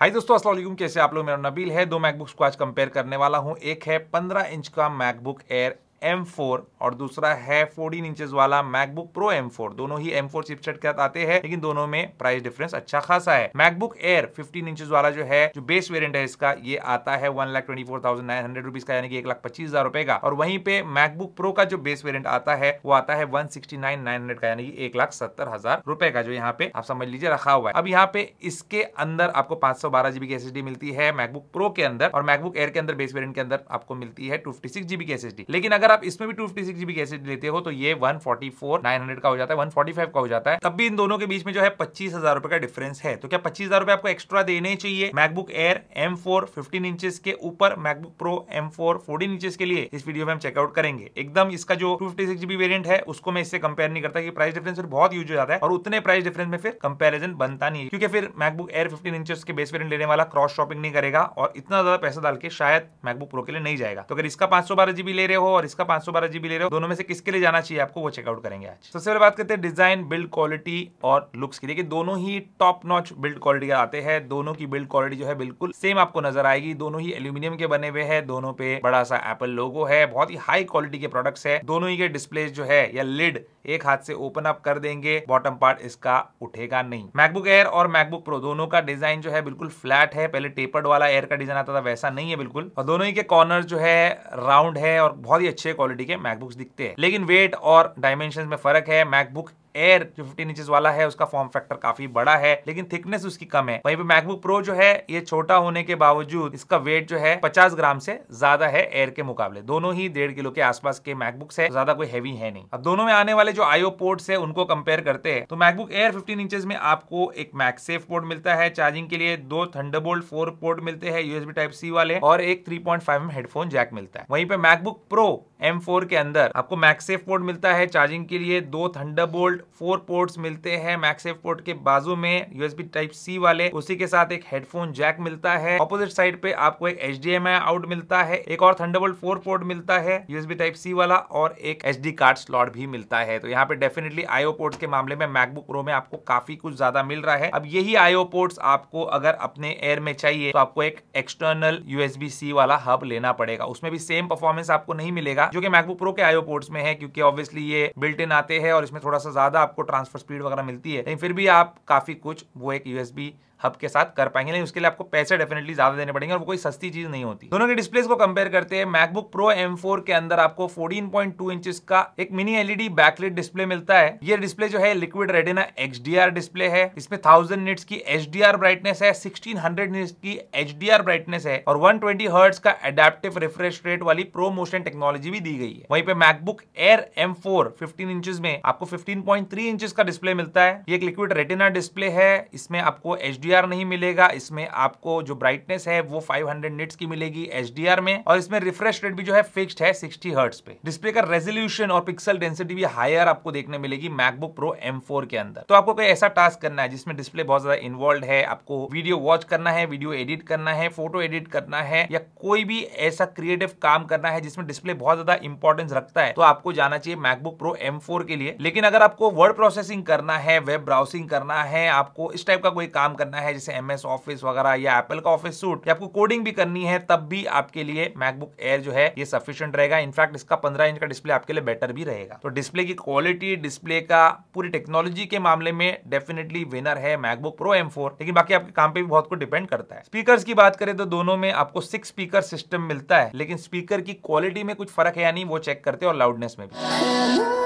हाय दोस्तों अस्सलाम वालेकुम कैसे आप लोग मेरा नबील है दो मैकबुक्स को आज कंपेयर करने वाला हूं एक है 15 इंच का मैकबुक एयर M4 और दूसरा है 14 इंचेस वाला मैकबुक प्रो M4 दोनों ही M4 चिपसेट के साथ आते हैं लेकिन दोनों में प्राइस डिफरेंस अच्छा खासा है मैकबुक एयर 15 इंचेस वाला जो है जो बेस वेरिएंट है इसका ये आता है one lakh twenty four thousand nine hundred rupees का यानी कि एक लाख पच्चीस हजार रुपए का और वहीं पे मैकबुक प्रो का जो बेस वेरियंट आता है वो आता है one sixty nine nine hundred का यानी कि एक लाख सत्तर हजार रुपए का जो यहाँ पे आप समझ लीजिए रखा हुआ है अब यहाँ पे इसके अंदर आपको पांच सौ बारह जीबी की एस मिलती है मैकबुक प्रो के अंदर और मैकबुक एयर के अंदर बेस वेरियंट के अंदर आपको मिलती है टू फिफ्टी सिक्स जीबी की एस लेकिन अगर आप इसमें भी टू फिफ्टी सिक्स जीबी कैसे लेते हो तो ये one forty four nine hundred का हो जाता है वन फोर्टी फाइव का हो जाता है तब भी इन दोनों के बीच में जो है पच्चीस हजार रुपए का डिफरेंस है तो क्या पच्चीस हजार रुपए आपको एक्स्ट्रा देने चाहिए MacBook Air M four fifteen inches के ऊपर MacBook Pro M four fourteen inches के लिए इस वीडियो में हम चेकआउट करेंगे एकदम इसका जो two fifty six GB variant है उसको मैं इससे कंपेयर नहीं करता कि प्राइस डिफरेंस फिर बहुत यूज हो जाता है और उतने प्राइस डिफरेंस में फिर कंपेरिजन बनता नहीं है क्योंकि फिर मैकबुक एयर फिफ्टीन इंचेस के बेस वेरियंट लेने वाला क्रॉस शॉपिंग नहीं करेगा और इतना ज्यादा पैसा डाल के शायद मैकबुक प्रो के लिए नहीं जाएगा तो अगर इसका पांच सौ बारह जीबी ले रहे हो और इसका पांच सौ बारह जीबी ले रहे हो दोनों में से किसके लिए जाना चाहिए आपको वो चेकआउट करेंगे आज सबसे पहले बात करते हैं डिजाइन बिल्ड क्वालिटी और लुक्स की देखिए दोनों ही टॉप नॉच बिल्ड क्वालिटी आते हैं दोनों की बिल्ड क्वालिटी जो है बिल्कुल सेम आपको नजर आएगी दोनों ही एल्यूमिनियम के बने हुए हैं दोनों पे बड़ा सा एप्पल लोगो है बहुत ही हाई क्वालिटी के प्रोडक्ट्स है दोनों ही के डिस्प्ले जो है या लिड एक हाथ से ओपन अप कर देंगे बॉटम पार्ट इसका उठेगा नहीं मैकबुक एयर और मैकबुक प्रो दोनों का डिजाइन जो है बिल्कुल फ्लैट है पहले टेपर्ड वाला एयर का डिजाइन आता था वैसा नहीं है बिल्कुल और दोनों ही के कॉर्नर जो है राउंड है और बहुत ही अच्छे क्वालिटी के मैकबुक्स दिखते हैं लेकिन वेट और डायमेंशन में फर्क है मैकबुक एयर जो फिफ्टीन इंचेस वाला है उसका फॉर्म फैक्टर काफी बड़ा है लेकिन थिकनेस उसकी कम है वहीं पे मैकबुक प्रो जो है ये छोटा होने के बावजूद इसका वेट जो है पचास ग्राम से ज्यादा है एयर के मुकाबले दोनों ही डेढ़ किलो के आसपास के मैकबुक्स है ज्यादा कोई हैवी है नहीं अब दोनों में आने वाले जो आईओ पोर्ट है उनको कंपेयर करते हैं तो मैकबुक एयर फिफ्टीन इंचेज में आपको एक मैक्सेफ पोर्ट मिलता है चार्जिंग के लिए दो थंडरबोल्ट फोर पोर्ट मिलते हैं यूएसबी टाइप सी वाले और एक three point five headphone jack मिलता है वहीं पे मैकबुक प्रो M4 के अंदर आपको मैक्सेफ पोर्ट मिलता है चार्जिंग के लिए दो थंडरबोल्ट फोर पोर्ट्स मिलते हैं मैक्सेफ पोर्ट के बाजू में यूएसबी टाइप सी वाले उसी के साथ एक हेडफोन जैक मिलता है ऑपोजिट साइड पे आपको एक एच आउट मिलता है एक और थंडरबोल्ट फोर पोर्ट मिलता है यूएसबी टाइप सी वाला और एक एच कार्ड स्लॉट भी मिलता है तो यहाँ पे डेफिनेटली आईओ पोर्ट्स के मामले में मैकबुक प्रो में आपको काफी कुछ ज्यादा मिल रहा है अब यही आईओ पोर्ट्स आपको अगर अपने एयर में चाहिए तो आपको एक एक्सटर्नल यूएसबी सी वाला हब लेना पड़ेगा उसमें भी सेम परफॉर्मेंस आपको नहीं मिलेगा रहेगा जो कि मैकबुक प्रो के आयो पोर्ट्स में है क्योंकि ऑब्वियसली ये बिल्ट इन आते हैं और इसमें थोड़ा सा ज्यादा आपको ट्रांसफर स्पीड वगैरह मिलती है लेकिन फिर भी आप काफी कुछ वो एक यूएसबी हब के साथ कर पाएंगे लेकिन उसके लिए आपको पैसे डेफिनेटली ज्यादा देने पड़ेंगे और वो कोई सस्ती चीज नहीं होती दोनों के डिस्प्लेस को कंपेयर करते हैं मैकबुक प्रो एम के अंदर आपको 14.2 इंचेस का एक मिनी एलईडी बैकलेट डिस्प्ले मिलता है ये डिस्प्ले जो है लिक्विड रेडिना एक्सडीआर डिस्प्ले है इसमें थाउजेंड निट्स की एच ब्राइटनेस है सिक्सटीन हंड्रेड की एच ब्राइटनेस है और वन ट्वेंटी का एडेप्टिव रिफ्रेश रेट वाली प्रो मोशन टेक्नोलॉजी भी दी गई है वहीं पे MacBook Air M four fifteen में आपको फिफ्टीन पॉइंट का डिस्प्ले मिलता है ये एक लिक्विड रेटिना डिस्प्ले है इसमें आपको एच HDR नहीं मिलेगा इसमें आपको जो ब्राइटनेस है वो 500 हंड्रेड की मिलेगी HDR में और इसमें रिफ्रेश रेट भी जो है फिक्स्ड है 60 हर्ट्स पे डिस्प्ले का रेजोल्यूशन और पिक्सल डेंसिटी भी हायर आपको देखने मिलेगी मैकबुक प्रो एम के अंदर तो आपको कोई ऐसा टास्क करना है जिसमें डिस्प्ले बहुत ज्यादा इन्वॉल्व है आपको वीडियो वॉच करना है वीडियो एडिट करना है फोटो एडिट करना है या कोई भी ऐसा क्रिएटिव काम करना है जिसमें डिस्प्ले बहुत ज्यादा इंपॉर्टेंस रखता है तो आपको जाना चाहिए मैकबुक प्रो एम के लिए लेकिन अगर आपको वर्ड प्रोसेसिंग करना है वेब ब्राउसिंग करना है आपको इस टाइप का कोई काम करना करना है जैसे एम ऑफिस वगैरह या एप्पल का ऑफिस सूट या आपको कोडिंग भी करनी है तब भी आपके लिए मैकबुक एयर जो है ये सफिशियंट रहेगा इनफैक्ट इसका पंद्रह इंच का डिस्प्ले आपके लिए बेटर भी रहेगा तो डिस्प्ले की क्वालिटी डिस्प्ले का पूरी टेक्नोलॉजी के मामले में डेफिनेटली विनर है मैकबुक प्रो एम लेकिन बाकी आपके काम पे भी बहुत कुछ डिपेंड करता है स्पीकर की बात करें तो दोनों में आपको सिक्स स्पीकर सिस्टम मिलता है लेकिन स्पीकर की क्वालिटी में कुछ फर्क है या नहीं वो चेक करते हैं और लाउडनेस में भी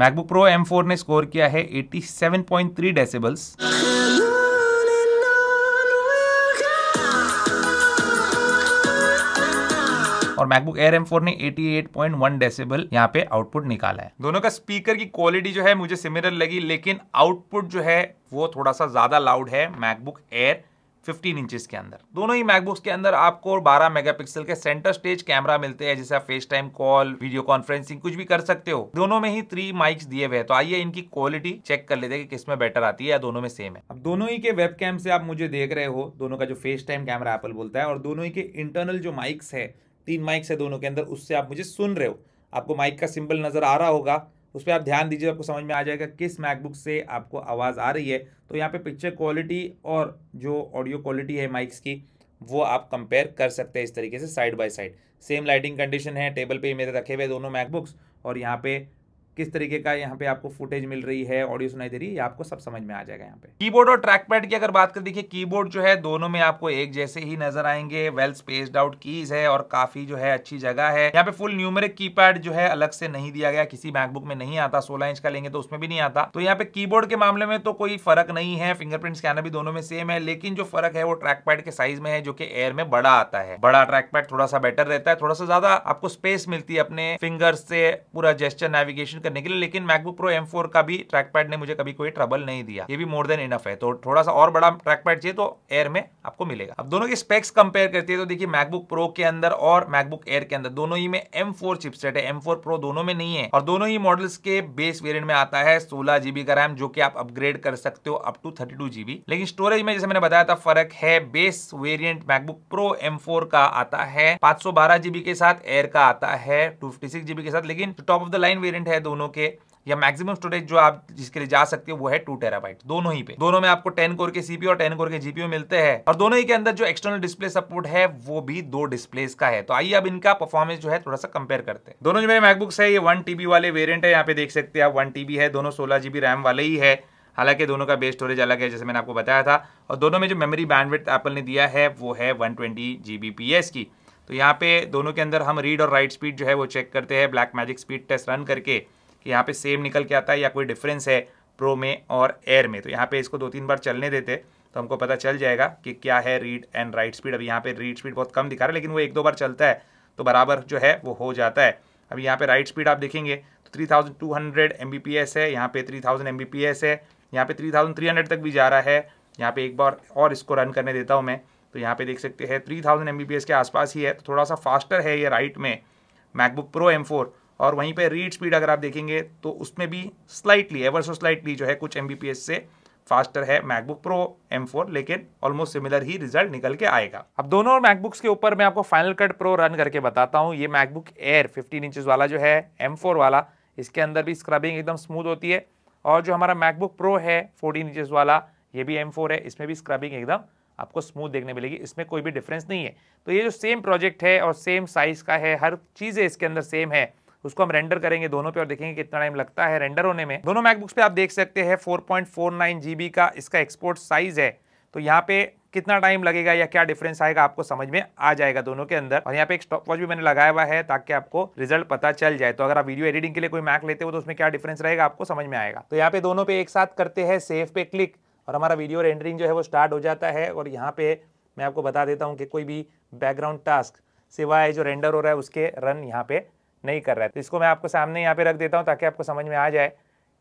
मैकबुक प्रो एम ने स्कोर किया है 87.3 डेसिबल्स और मैकबुक एयर M4 ने 88.1 डेसिबल यहाँ पे आउटपुट निकाला है दोनों का स्पीकर की क्वालिटी जो है मुझे सिमिलर लगी लेकिन आउटपुट जो है वो थोड़ा सा ज्यादा लाउड है मैकबुक एयर 15 इंचेस के अंदर दोनों ही मैकबुक्स के अंदर आपको 12 मेगापिक्सल के सेंटर स्टेज कैमरा मिलते हैं जिसे आप FaceTime call video conferencing कुछ भी कर सकते हो दोनों में ही थ्री माइक्स दिए हुए हैं तो आइए इनकी क्वालिटी चेक कर लेते हैं कि किसमें बेटर आती है या दोनों में सेम है अब दोनों ही के वेब कैम से आप मुझे देख रहे हो दोनों का जो फेस टाइम कैमरा एपल बोलता है और दोनों ही के इंटरनल जो माइक्स है तीन माइक्स है दोनों के अंदर उससे आप मुझे सुन रहे हो आपको माइक का सिंबल नजर आ रहा होगा उस पर आप ध्यान दीजिए आपको समझ में आ जाएगा किस मैकबुक से आपको आवाज़ आ रही है तो यहाँ पे पिक्चर क्वालिटी और जो ऑडियो क्वालिटी है माइक्स की वो आप कंपेयर कर सकते हैं इस तरीके से side by side same lighting condition है टेबल पे मेरे रखे हुए दोनों मैकबुक्स और यहाँ पे किस तरीके का यहाँ पे आपको फुटेज मिल रही है ऑडियो सुनाई दे रही है आपको सब समझ में आ जाएगा यहाँ पे कीबोर्ड और ट्रैक पैड की अगर बात कर देखिए कीबोर्ड जो है दोनों में आपको एक जैसे ही नजर आएंगे वेल स्पेस्ड आउट कीज है और काफी जो है अच्छी जगह है यहाँ पे फुल न्यूमेरिक कीपैड जो है अलग से नहीं दिया गया किसी मैकबुक में नहीं आता सोलह इंच का लेंगे तो उसमें भी नहीं आता तो यहाँ पे कीबोर्ड के मामले में तो कोई फर्क नहीं है फिंगरप्रिंट स्कैनर भी दोनों में सेम है लेकिन जो फर्क है वो ट्रैक पैड के साइज में है जो कि एयर में बड़ा आता है बड़ा ट्रैक पैड थोड़ा सा बेटर रहता है थोड़ा सा ज्यादा आपको स्पेस मिलती है अपने फिंगर्स से पूरा जेस्टर नेविगेशन करने के लिए लेकिन मैकबुक प्रो एम का भी ट्रैक पैड ने मुझे कभी कोई ट्रबल नहीं दिया ये भी मोर देन इनफ है तो थोड़ा सा और बड़ा ट्रैक पैड चाहिए तो एयर में आपको मिलेगा अब दोनों की स्पेक्स कंपेयर करती है तो देखिए मैकबुक प्रो के अंदर और मैकबुक एयर के अंदर दोनों ही में एम चिपसेट है एम प्रो दोनों में नहीं है और दोनों ही मॉडल्स के बेस वेरियंट में आता है सोलह जीबी का रैम जो कि आप अपग्रेड कर सकते हो up to thirty two GB लेकिन स्टोरेज में जैसे मैंने बताया था फर्क है base variant MacBook Pro M का आता है पांच जीबी के साथ एयर का आता है टू जीबी के साथ लेकिन top of the line variant है दोनों दोनों के या मैक्सिमम स्टोरेज जो आप जिसके लिए जा सकते हो वो है टू टेराबाइट दोनों ही पे दोनों में आपको टेन कोर के सीपीयू और टेन कोर के जीपीयू मिलते हैं और दोनों ही के अंदर जो एक्सटर्नल डिस्प्ले सपोर्ट है वो भी दो डिस्प्लेस का है तो आइए अब इनका परफॉर्मेंस जो है थोड़ा सा कंपेयर करते हैं दोनों जो मेरे मैकबुक्स है ये वन टीबी वाले वेरियंट है यहाँ पे देख सकते हैं आप वन टीबी है दोनों सोलह जीबी रैम वाले ही है हालांकि दोनों का बेस स्टोरेज अलग है जैसे मैंने आपको बताया था और दोनों में जो मेमोरी बैंडविड एप्पल ने दिया है वो है वन ट्वेंटी की तो यहाँ पे दोनों के अंदर हम रीड और राइट स्पीड जो है वो चेक करते हैं Blackmagic speed test run करके कि यहाँ पे सेम निकल के आता है या कोई डिफरेंस है प्रो में और एयर में तो यहाँ पे इसको दो तीन बार चलने देते तो हमको पता चल जाएगा कि क्या है रीड एंड राइट स्पीड अभी यहाँ पे रीड स्पीड बहुत कम दिखा रहा है लेकिन वो एक दो बार चलता है तो बराबर जो है वो हो जाता है अभी यहाँ पे राइट स्पीड आप देखेंगे तो three thousand two hundred M B P S है यहाँ पे three thousand M B P S है यहाँ पे थ्री थाउजेंड थ्री हंड्रेड तक भी जा रहा है यहाँ पे एक बार और इसको रन करने देता हूँ मैं तो यहाँ पे देख सकते हैं three thousand M B P S के आसपास ही है तो थोड़ा सा फास्टर है ये राइट में मैकबुक प्रो एम फोर और वहीं पे रीड स्पीड अगर आप देखेंगे तो उसमें भी स्लाइटली एवर सो स्लाइटली जो है कुछ एम से फास्टर है मैकबुक प्रो M4 लेकिन ऑलमोस्ट सिमिलर ही रिजल्ट निकल के आएगा अब दोनों मैकबुक्स के ऊपर मैं आपको फाइनल कट प्रो रन करके बताता हूँ ये मैकबुक एयर 15 इंचेस वाला जो है M4 वाला इसके अंदर भी स्क्रबिंग एकदम स्मूथ होती है और जो हमारा मैकबुक प्रो है 14 इंचज वाला ये भी एम है इसमें भी स्क्रबिंग एकदम आपको स्मूथ देखने मिलेगी इसमें कोई भी डिफरेंस नहीं है तो ये जो सेम प्रोजेक्ट है और सेम साइज़ का है हर चीज़ें इसके अंदर सेम है उसको हम रेंडर करेंगे दोनों पे और देखेंगे कितना टाइम लगता है रेंडर होने में दोनों मैकबुक्स पे आप देख सकते हैं 4.49 जीबी का इसका एक्सपोर्ट साइज है तो यहाँ पे कितना टाइम लगेगा या क्या डिफरेंस आएगा आपको समझ में आ जाएगा दोनों के अंदर और यहाँ पे एक स्टॉप वॉच भी मैंने लगाया हुआ है ताकि आपको रिजल्ट पता चल जाए तो अगर आप वीडियो एडिटिंग के लिए कोई मैक लेते हो तो उसमें क्या डिफरेंस रहेगा आपको समझ में आएगा तो यहाँ पे दोनों पे एक साथ करते हैं सेफ पे क्लिक और हमारा वीडियो रेंडरिंग जो है वो स्टार्ट हो जाता है और यहाँ पे मैं आपको बता देता हूँ कि कोई भी बैकग्राउंड टास्क सिवाय जो रेंडर हो रहा है उसके रन यहाँ पे नहीं कर रहा है तो इसको मैं आपको सामने यहाँ पे रख देता हूँ ताकि आपको समझ में आ जाए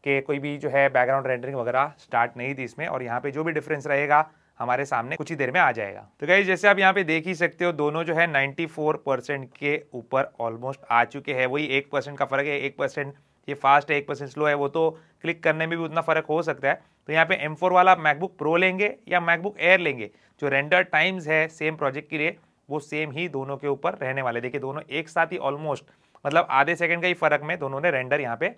कि कोई भी जो है बैकग्राउंड रेंडरिंग वगैरह स्टार्ट नहीं थी इसमें और यहाँ पे जो भी डिफरेंस रहेगा हमारे सामने कुछ ही देर में आ जाएगा तो कहीं जैसे आप यहाँ पे देख ही सकते हो दोनों जो है 94 परसेंट के ऊपर ऑलमोस्ट आ चुके हैं वही एक परसेंट का फर्क है एक परसेंट ये फास्ट है एक परसेंट स्लो है वो तो क्लिक करने में भी उतना फर्क हो सकता है तो यहाँ पे M4 वाला मैकबुक प्रो लेंगे या मैकबुक एयर लेंगे जो रेंडर टाइम्स है सेम प्रोजेक्ट के लिए वो सेम ही दोनों के ऊपर रहने वाले देखिए दोनों एक साथ ही ऑलमोस्ट मतलब आधे सेकंड का ही फर्क में दोनों ने रेंडर यहाँ पे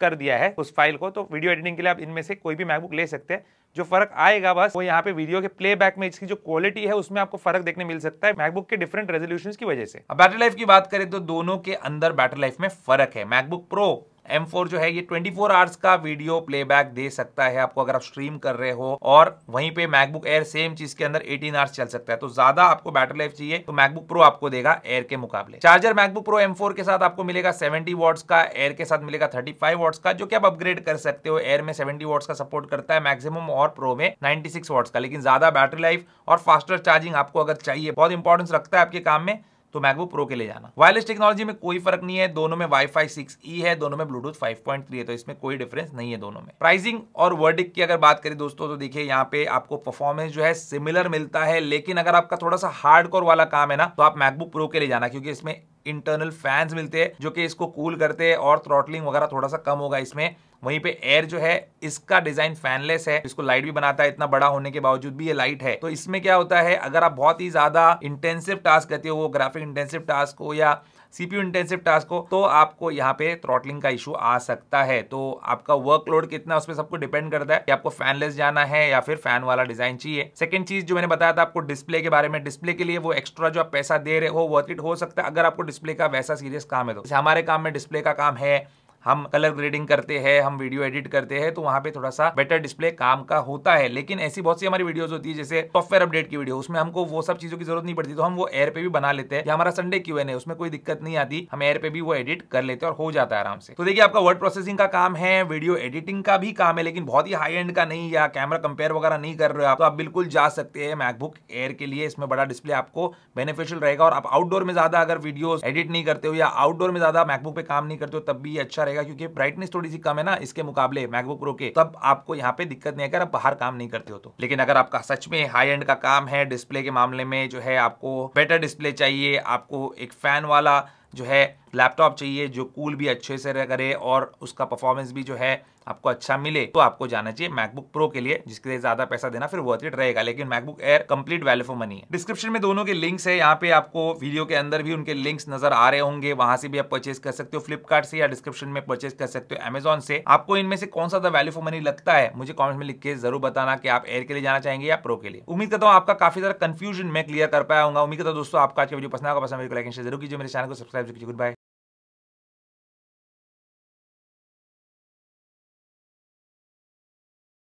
कर दिया है उस फाइल को तो वीडियो एडिटिंग के लिए आप इनमें से कोई भी मैकबुक ले सकते हैं जो फर्क आएगा बस वो यहाँ पे वीडियो के प्लेबैक में इसकी जो क्वालिटी है उसमें आपको फर्क देखने मिल सकता है मैकबुक के डिफरेंट रेजोल्यूशन की वजह से अब बैटरी लाइफ की बात करें तो दोनों के अंदर बैटरी लाइफ में फर्क है मैकबुक प्रो एम फोर जो है ये 24 फोर आवर्स का वीडियो प्लेबैक दे सकता है आपको अगर आप स्ट्रीम कर रहे हो और वहीं पे मैकबुक एयर सेम चीज के अंदर 18 आवर्स चल सकता है तो ज्यादा आपको बैटरी लाइफ चाहिए तो मैकबुक प्रो आपको देगा एयर के मुकाबले चार्जर मैकबुक प्रो एम के साथ आपको मिलेगा सेवेंटी वॉट्स का एयर के साथ मिलेगा थर्टी फाइव का जो कि आप अपग्रेड कर सकते हो एयर में सेवेंटी वॉट्स का सपोर्ट करता है मैक्सिमम और प्रो में नाइन्टी सिक्स का लेकिन ज्यादा बैटरी लाइफ और फास्टर चार्जिंग आपको अगर चाहिए बहुत इंपॉर्टेंस रखता है आपके काम में तो मैकबुक प्रो के ले जाना वायरलेस टेक्नोलॉजी में कोई फर्क नहीं है दोनों में वाई फाई सिक्स ई है दोनों में ब्लूटूथ फाइव पॉइंट थ्री है तो इसमें कोई डिफरेंस नहीं है दोनों में प्राइसिंग और वर्डिक की अगर बात करें दोस्तों तो देखिए यहाँ पे आपको परफॉर्मेंस जो है सिमिलर मिलता है लेकिन अगर आपका थोड़ा सा हार्ड वाला काम है ना तो आप मैकबुक प्रो के ले जाना क्योंकि इसमें इंटरनल फैंस मिलते हैं जो कि इसको कूल करते हैं और थ्रॉटलिंग वगैरह थोड़ा सा कम होगा इसमें वहीं पे एयर जो है इसका डिजाइन फैनलेस है इसको लाइट भी बनाता है इतना बड़ा होने के बावजूद भी ये लाइट है तो इसमें क्या होता है अगर आप बहुत ही ज्यादा इंटेंसिव टास्क करते हो वो ग्राफिक इंटेंसिव टास्क हो या सीपीयू इंटेंसिव टास्क हो तो आपको यहाँ पे थ्रॉटलिंग का इशू आ सकता है तो आपका वर्कलोड कितना उस पर सबको डिपेंड करता है कि आपको फैनलेस जाना है या फिर फैन वाला डिजाइन चाहिए सेकंड चीज जो मैंने बताया था आपको डिस्प्ले के बारे में डिस्प्ले के लिए वो एक्स्ट्रा जो आप पैसा दे रहे हो वर्थ इट हो सकता है अगर आपको डिस्प्ले का वैसा सीरियस काम है तो हमारे काम में डिस्प्ले का काम है हम कलर ग्रेडिंग करते हैं हम वीडियो एडिट करते हैं तो वहाँ पे थोड़ा सा बेटर डिस्प्ले काम का होता है लेकिन ऐसी बहुत सी हमारी वीडियोज होती है जैसे सॉफ्टवेयर अपडेट की वीडियो उसमें हमको वो सब चीजों की जरूरत नहीं पड़ती तो हम वो एयर पे भी बना लेते हैं या हमारा संडे क्यू एन है उसमें कोई दिक्कत नहीं आती हम एयर पे भी वो एडिट कर लेते हैं और हो जाता है आराम से तो देखिए आपका वर्ड प्रोसेसिंग का काम है वीडियो एडिटिंग का भी काम है लेकिन बहुत ही हाई एंड का नहीं या कैमरा कंपेयर वगैरह नहीं कर रहे हो आप तो आप बिल्कुल जा सकते हैं मैकबुक एयर के लिए इसमें बड़ा डिस्प्ले आपको बेनिफिशियल रहेगा और आप आउटडोर में ज्यादा अगर वीडियो एडिट नहीं करते हो या आउटडोर में ज्यादा मैकबुक पे काम नहीं करते हो तब भी अच्छा पड़ेगा क्योंकि ब्राइटनेस थोड़ी सी कम है ना इसके मुकाबले मैकबुक प्रो के तब आपको यहाँ पे दिक्कत नहीं अगर आप बाहर काम नहीं करते हो तो लेकिन अगर आपका सच में हाई एंड का काम है डिस्प्ले के मामले में जो है आपको बेटर डिस्प्ले चाहिए आपको एक फैन वाला जो है लैपटॉप चाहिए जो कूल भी अच्छे से करे और उसका परफॉर्मेंस भी जो है आपको अच्छा मिले तो आपको जाना चाहिए मैकबुक प्रो के लिए जिसके लिए ज्यादा पैसा देना फिर वर्थ इट रहेगा लेकिन MacBook Air complete value for money है डिस्क्रिप्शन में दोनों के लिंक्स है यहाँ पे आपको वीडियो के अंदर भी उनके लिंक्स नजर आ रहे होंगे वहां से भी आप परचेज कर सकते हो फ्लिपकार्ट से या डिस्क्रिप्शन में परचेज कर सकते हो एमेजॉन से आपको इनमें से कौन सा वैल्यू फॉर मनी लगता है मुझे कॉमेंट में लिख के जरूर बताना कि आप एयर के लिए जाना चाहेंगे या प्रो के लिए उम्मीद करता हूँ आपका काफी सारा कंफ्यूजन मैं क्लियर कर पाया हूँ उम्मीद करता हूँ दोस्तों आपका आज वीडियो पसंद पसंद तो जरूर कीजिए मेरे चैनल को सब्सक्राइब गुड बाय